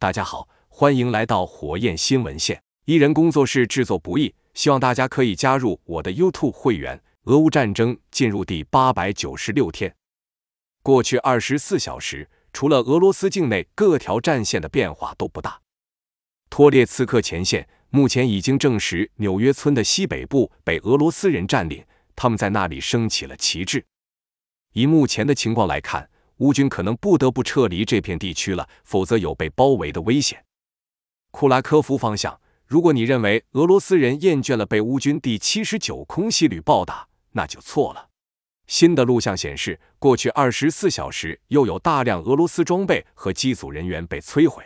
大家好，欢迎来到火焰新闻线。一人工作室制作不易，希望大家可以加入我的 YouTube 会员。俄乌战争进入第八百九十六天，过去二十四小时，除了俄罗斯境内各条战线的变化都不大，托列茨克前线目前已经证实，纽约村的西北部被俄罗斯人占领，他们在那里升起了旗帜。以目前的情况来看。乌军可能不得不撤离这片地区了，否则有被包围的危险。库拉科夫方向，如果你认为俄罗斯人厌倦了被乌军第七十九空袭旅暴打，那就错了。新的录像显示，过去二十四小时又有大量俄罗斯装备和机组人员被摧毁。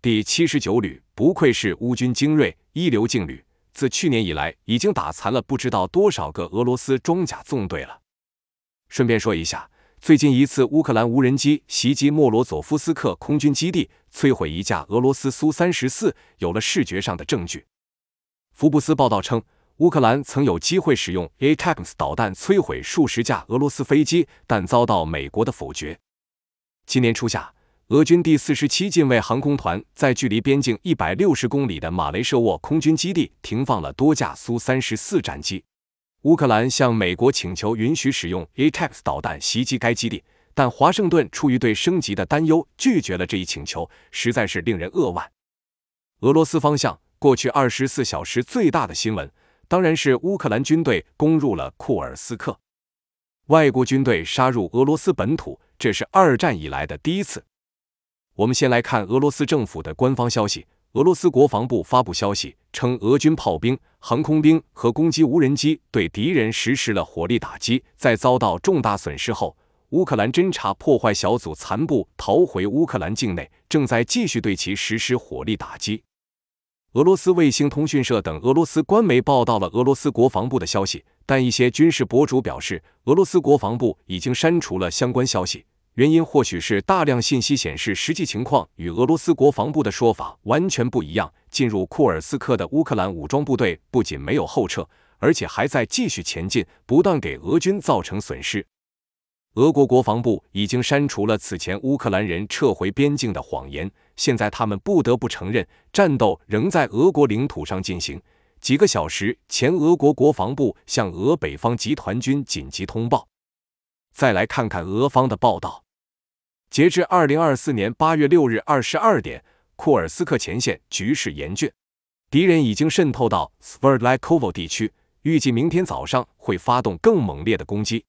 第七十九旅不愧是乌军精锐一流劲旅，自去年以来已经打残了不知道多少个俄罗斯装甲纵队了。顺便说一下。最近一次乌克兰无人机袭击莫罗佐夫斯克空军基地，摧毁一架俄罗斯苏 -34，有了视觉上的证据。福布斯报道称，乌克兰曾有机会使用 Atacms 导弹摧毁数十架俄罗斯飞机，但遭到美国的否决。今年初夏，俄军第四十七近卫航空团在距离边境160公里的马雷舍沃空军基地停放了多架苏 -34 战机。乌克兰向美国请求允许使用 a t e x 导弹袭击该基地，但华盛顿出于对升级的担忧拒绝了这一请求，实在是令人扼腕。俄罗斯方向，过去二十四小时最大的新闻当然是乌克兰军队攻入了库尔斯克，外国军队杀入俄罗斯本土，这是二战以来的第一次。我们先来看俄罗斯政府的官方消息。俄罗斯国防部发布消息称，俄军炮兵、航空兵和攻击无人机对敌人实施了火力打击。在遭到重大损失后，乌克兰侦察破坏小组残部逃回乌克兰境内，正在继续对其实施火力打击。俄罗斯卫星通讯社等俄罗斯官媒报道了俄罗斯国防部的消息，但一些军事博主表示，俄罗斯国防部已经删除了相关消息。原因或许是大量信息显示，实际情况与俄罗斯国防部的说法完全不一样。进入库尔斯克的乌克兰武装部队不仅没有后撤，而且还在继续前进，不断给俄军造成损失。俄国国防部已经删除了此前乌克兰人撤回边境的谎言，现在他们不得不承认，战斗仍在俄国领土上进行。几个小时前，俄国国防部向俄北方集团军紧急通报。再来看看俄方的报道。截至二零二四年八月六日二十二点，库尔斯克前线局势严峻，敌人已经渗透到 s v e r d l a k o v e 地区，预计明天早上会发动更猛烈的攻击。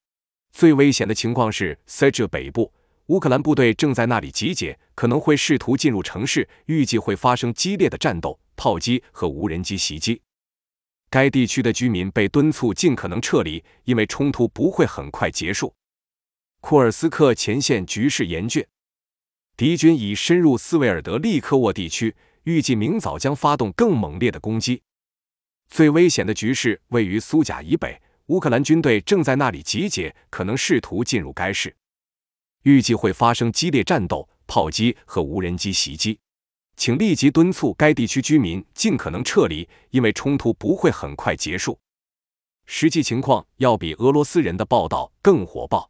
最危险的情况是 Segev 北部，乌克兰部队正在那里集结，可能会试图进入城市，预计会发生激烈的战斗、炮击和无人机袭击。该地区的居民被敦促尽可能撤离，因为冲突不会很快结束。库尔斯克前线局势严峻，敌军已深入斯维尔德利科沃地区，预计明早将发动更猛烈的攻击。最危险的局势位于苏贾以北，乌克兰军队正在那里集结，可能试图进入该市。预计会发生激烈战斗、炮击和无人机袭击。请立即敦促该地区居民尽可能撤离，因为冲突不会很快结束。实际情况要比俄罗斯人的报道更火爆。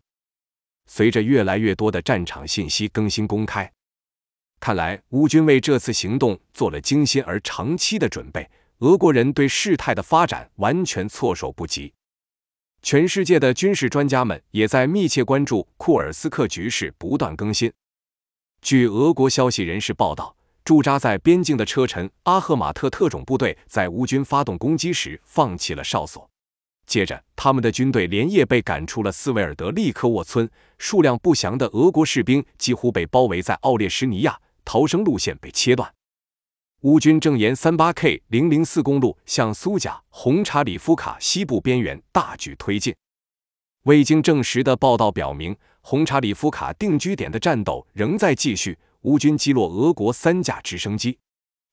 随着越来越多的战场信息更新公开，看来乌军为这次行动做了精心而长期的准备，俄国人对事态的发展完全措手不及。全世界的军事专家们也在密切关注库尔斯克局势不断更新。据俄国消息人士报道，驻扎在边境的车臣阿赫马特特种部队在乌军发动攻击时放弃了哨所。接着，他们的军队连夜被赶出了斯维尔德利科沃村。数量不详的俄国士兵几乎被包围在奥列什尼亚，逃生路线被切断。乌军正沿 38K004 公路向苏贾红查里夫卡西部边缘大举推进。未经证实的报道表明，红查里夫卡定居点的战斗仍在继续。乌军击落俄国三架直升机。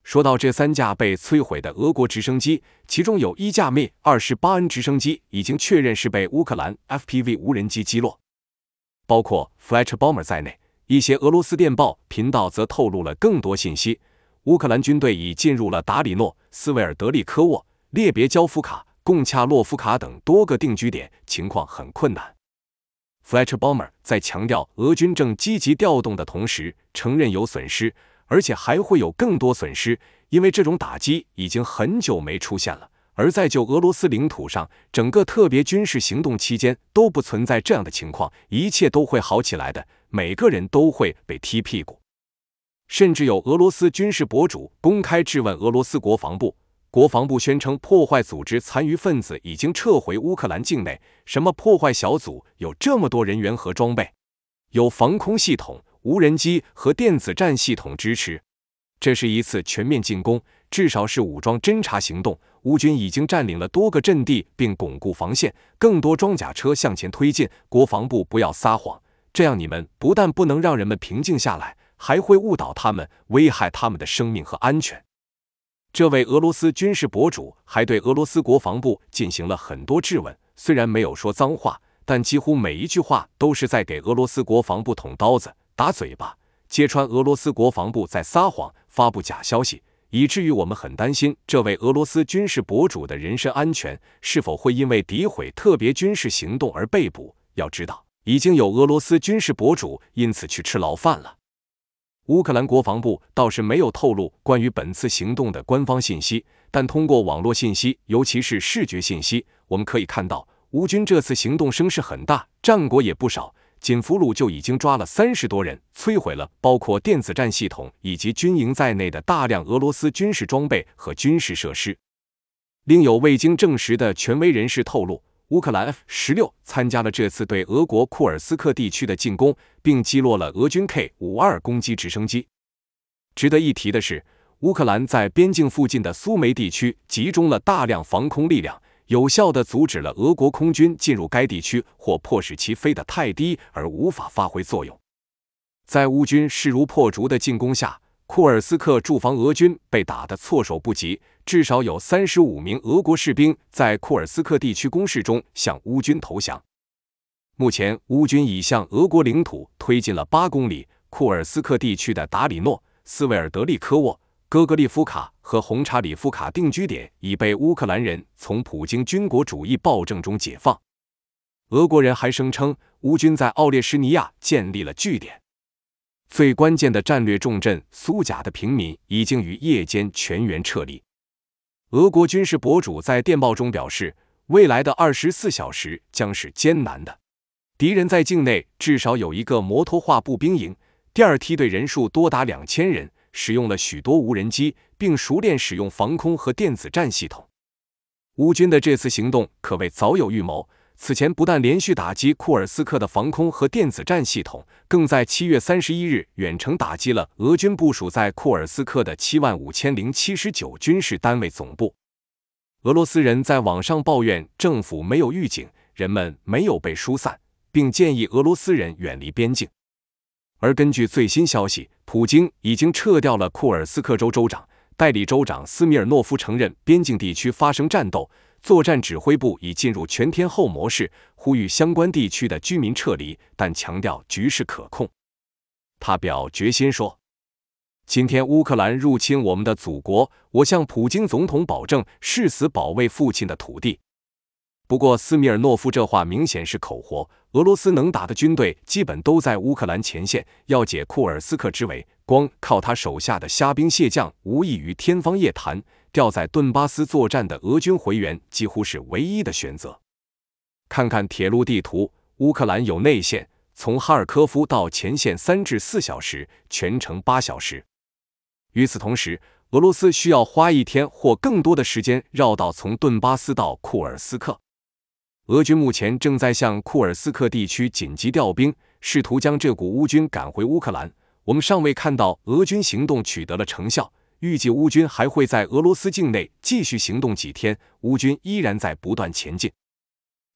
说到这三架被摧毁的俄国直升机，其中有一架 Mi-28 八 N 直升机已经确认是被乌克兰 FPV 无人机击落。包括 f l e t c h Bomber 在内，一些俄罗斯电报频道则透露了更多信息。乌克兰军队已进入了达里诺斯维尔德利科沃、列别焦夫卡、贡恰洛夫卡等多个定居点，情况很困难。f l e t c h Bomber 在强调俄军正积极调动的同时，承认有损失。而且还会有更多损失，因为这种打击已经很久没出现了。而在就俄罗斯领土上，整个特别军事行动期间都不存在这样的情况。一切都会好起来的，每个人都会被踢屁股。甚至有俄罗斯军事博主公开质问俄罗斯国防部，国防部宣称破坏组织残余分子已经撤回乌克兰境内。什么破坏小组有这么多人员和装备，有防空系统？无人机和电子战系统支持，这是一次全面进攻，至少是武装侦察行动。乌军已经占领了多个阵地并巩固防线，更多装甲车向前推进。国防部不要撒谎，这样你们不但不能让人们平静下来，还会误导他们，危害他们的生命和安全。这位俄罗斯军事博主还对俄罗斯国防部进行了很多质问，虽然没有说脏话，但几乎每一句话都是在给俄罗斯国防部捅刀子。打嘴巴，揭穿俄罗斯国防部在撒谎，发布假消息，以至于我们很担心这位俄罗斯军事博主的人身安全是否会因为诋毁特别军事行动而被捕。要知道，已经有俄罗斯军事博主因此去吃牢饭了。乌克兰国防部倒是没有透露关于本次行动的官方信息，但通过网络信息，尤其是视觉信息，我们可以看到，乌军这次行动声势很大，战果也不少。仅俘虏就已经抓了三十多人，摧毁了包括电子战系统以及军营在内的大量俄罗斯军事装备和军事设施。另有未经证实的权威人士透露，乌克兰 F 十六参加了这次对俄国库尔斯克地区的进攻，并击落了俄军 K 五二攻击直升机。值得一提的是，乌克兰在边境附近的苏梅地区集中了大量防空力量。有效地阻止了俄国空军进入该地区，或迫使其飞得太低而无法发挥作用。在乌军势如破竹的进攻下，库尔斯克驻防俄军被打得措手不及，至少有三十五名俄国士兵在库尔斯克地区攻势中向乌军投降。目前，乌军已向俄国领土推进了八公里，库尔斯克地区的达里诺斯维尔德利科沃。哥格利夫卡和红查里夫卡定居点已被乌克兰人从普京军国主义暴政中解放。俄国人还声称，乌军在奥列什尼亚建立了据点。最关键的战略重镇苏贾的平民已经于夜间全员撤离。俄国军事博主在电报中表示，未来的二十四小时将是艰难的。敌人在境内至少有一个摩托化步兵营，第二梯队人数多达两千人。使用了许多无人机，并熟练使用防空和电子战系统。乌军的这次行动可谓早有预谋。此前，不但连续打击库尔斯克的防空和电子战系统，更在七月三十一日远程打击了俄军部署在库尔斯克的七万五千零七十九军事单位总部。俄罗斯人在网上抱怨政府没有预警，人们没有被疏散，并建议俄罗斯人远离边境。而根据最新消息，普京已经撤掉了库尔斯克州州长代理州长斯米尔诺夫，承认边境地区发生战斗，作战指挥部已进入全天候模式，呼吁相关地区的居民撤离，但强调局势可控。他表决心说：“今天乌克兰入侵我们的祖国，我向普京总统保证，誓死保卫父亲的土地。”不过，斯米尔诺夫这话明显是口活。俄罗斯能打的军队基本都在乌克兰前线，要解库尔斯克之围，光靠他手下的虾兵蟹将无异于天方夜谭。调在顿巴斯作战的俄军回援几乎是唯一的选择。看看铁路地图，乌克兰有内线，从哈尔科夫到前线三至四小时，全程八小时。与此同时，俄罗斯需要花一天或更多的时间绕道从顿巴斯到库尔斯克。俄军目前正在向库尔斯克地区紧急调兵，试图将这股乌军赶回乌克兰。我们尚未看到俄军行动取得了成效，预计乌军还会在俄罗斯境内继续行动几天。乌军依然在不断前进，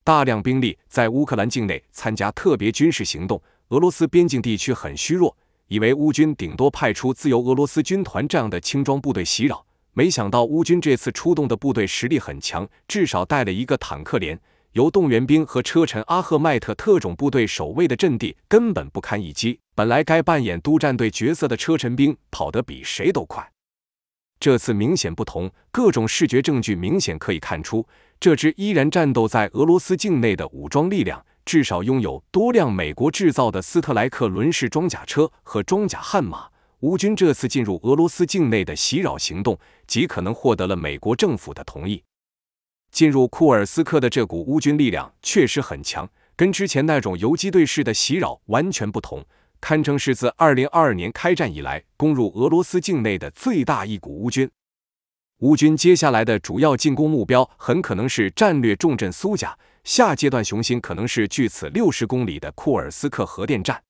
大量兵力在乌克兰境内参加特别军事行动。俄罗斯边境地区很虚弱，以为乌军顶多派出自由俄罗斯军团这样的轻装部队袭扰，没想到乌军这次出动的部队实力很强，至少带了一个坦克连。由动员兵和车臣阿赫迈特特种部队守卫的阵地根本不堪一击。本来该扮演督战队角色的车臣兵跑得比谁都快，这次明显不同。各种视觉证据明显可以看出，这支依然战斗在俄罗斯境内的武装力量至少拥有多辆美国制造的斯特莱克轮式装甲车和装甲悍马。乌军这次进入俄罗斯境内的袭扰行动，极可能获得了美国政府的同意。进入库尔斯克的这股乌军力量确实很强，跟之前那种游击队式的袭扰完全不同，堪称是自2022年开战以来攻入俄罗斯境内的最大一股乌军。乌军接下来的主要进攻目标很可能是战略重镇苏贾，下阶段雄心可能是距此六十公里的库尔斯克核电站。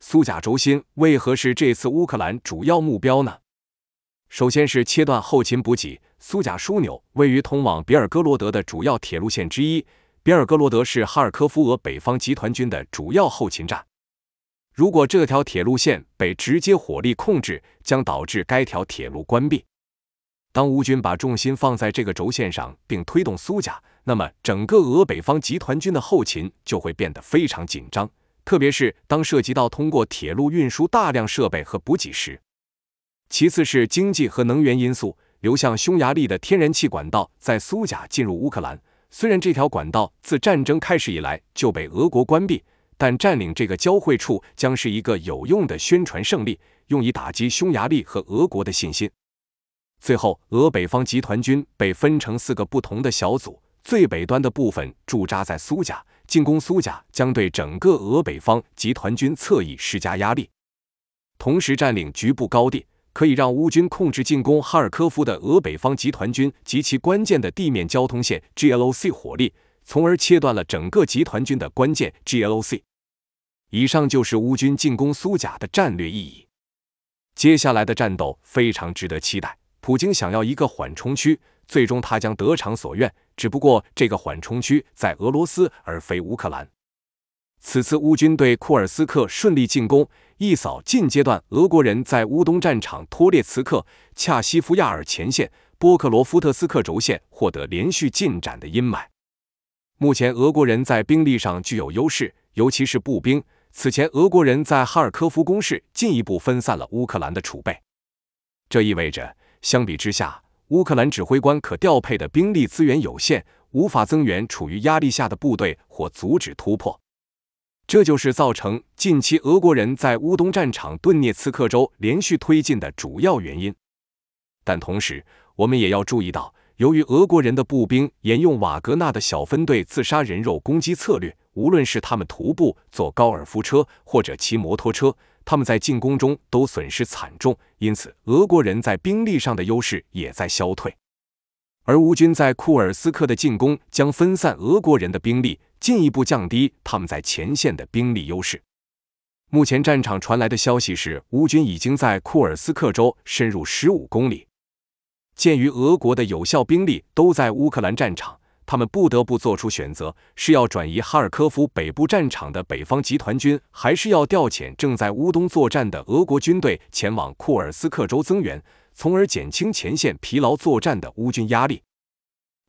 苏贾轴心为何是这次乌克兰主要目标呢？首先是切断后勤补给。苏贾枢纽位于通往比尔哥罗德的主要铁路线之一，比尔哥罗德是哈尔科夫俄北方集团军的主要后勤站。如果这条铁路线被直接火力控制，将导致该条铁路关闭。当乌军把重心放在这个轴线上，并推动苏贾，那么整个俄北方集团军的后勤就会变得非常紧张，特别是当涉及到通过铁路运输大量设备和补给时。其次是经济和能源因素。流向匈牙利的天然气管道在苏贾进入乌克兰。虽然这条管道自战争开始以来就被俄国关闭，但占领这个交汇处将是一个有用的宣传胜利，用以打击匈牙利和俄国的信心。最后，俄北方集团军被分成四个不同的小组。最北端的部分驻扎在苏贾，进攻苏贾将对整个俄北方集团军侧翼施加压力，同时占领局部高地。可以让乌军控制进攻哈尔科夫的俄北方集团军及其关键的地面交通线 GLOC 火力，从而切断了整个集团军的关键 GLOC。以上就是乌军进攻苏贾的战略意义。接下来的战斗非常值得期待。普京想要一个缓冲区，最终他将得偿所愿，只不过这个缓冲区在俄罗斯而非乌克兰。此次乌军对库尔斯克顺利进攻。一扫近阶段俄国人在乌东战场托列茨克、恰西夫亚尔前线、波克罗夫特斯克轴线获得连续进展的阴霾。目前，俄国人在兵力上具有优势，尤其是步兵。此前，俄国人在哈尔科夫攻势进一步分散了乌克兰的储备。这意味着，相比之下，乌克兰指挥官可调配的兵力资源有限，无法增援处于压力下的部队或阻止突破。这就是造成近期俄国人在乌东战场顿涅茨克州连续推进的主要原因。但同时，我们也要注意到，由于俄国人的步兵沿用瓦格纳的小分队自杀人肉攻击策略，无论是他们徒步、坐高尔夫车或者骑摩托车，他们在进攻中都损失惨重。因此，俄国人在兵力上的优势也在消退。而乌军在库尔斯克的进攻将分散俄国人的兵力。进一步降低他们在前线的兵力优势。目前战场传来的消息是，乌军已经在库尔斯克州深入十五公里。鉴于俄国的有效兵力都在乌克兰战场，他们不得不做出选择：是要转移哈尔科夫北部战场的北方集团军，还是要调遣正在乌东作战的俄国军队前往库尔斯克州增援，从而减轻前线疲劳作战的乌军压力。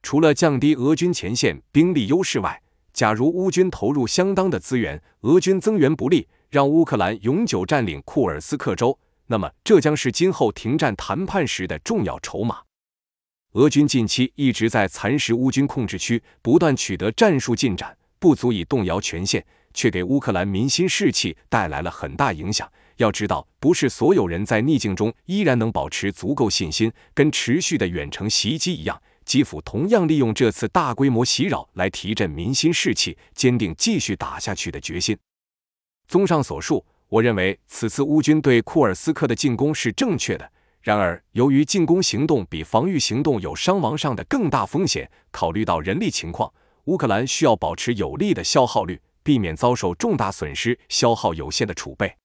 除了降低俄军前线兵力优势外，假如乌军投入相当的资源，俄军增援不力，让乌克兰永久占领库尔斯克州，那么这将是今后停战谈判时的重要筹码。俄军近期一直在蚕食乌军控制区，不断取得战术进展，不足以动摇全线，却给乌克兰民心士气带来了很大影响。要知道，不是所有人在逆境中依然能保持足够信心，跟持续的远程袭击一样。基辅同样利用这次大规模袭扰来提振民心士气，坚定继续打下去的决心。综上所述，我认为此次乌军对库尔斯克的进攻是正确的。然而，由于进攻行动比防御行动有伤亡上的更大风险，考虑到人力情况，乌克兰需要保持有力的消耗率，避免遭受重大损失，消耗有限的储备。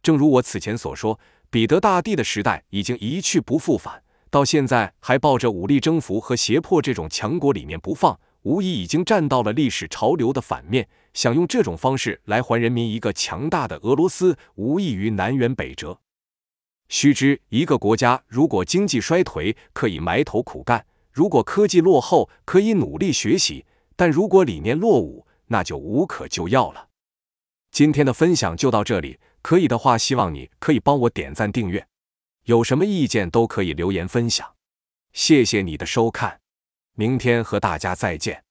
正如我此前所说，彼得大帝的时代已经一去不复返。到现在还抱着武力征服和胁迫这种强国理念不放，无疑已经站到了历史潮流的反面。想用这种方式来还人民一个强大的俄罗斯，无异于南辕北辙。须知，一个国家如果经济衰退，可以埋头苦干；如果科技落后，可以努力学习；但如果理念落伍，那就无可救药了。今天的分享就到这里，可以的话，希望你可以帮我点赞订阅。有什么意见都可以留言分享，谢谢你的收看，明天和大家再见。